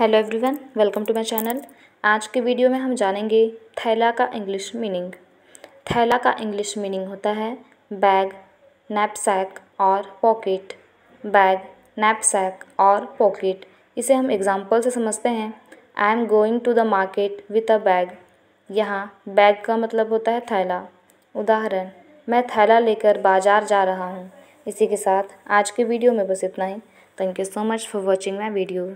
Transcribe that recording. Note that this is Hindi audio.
hello everyone welcome to my channel आज के वीडियो में हम जानेंगे थैला का इंग्लिश मीनिंग थैला का इंग्लिश मीनिंग होता है बैग नैपसैक और पॉकेट बैग नैपसैक और पॉकेट इसे हम एग्जांपल से समझते हैं I am going to the market with a bag यहाँ बैग का मतलब होता है थैला उदाहरण मैं थैला लेकर बाजार जा रहा हूँ इसी के साथ आज के वीडियो में बस इतना ही thank you so much for watching my video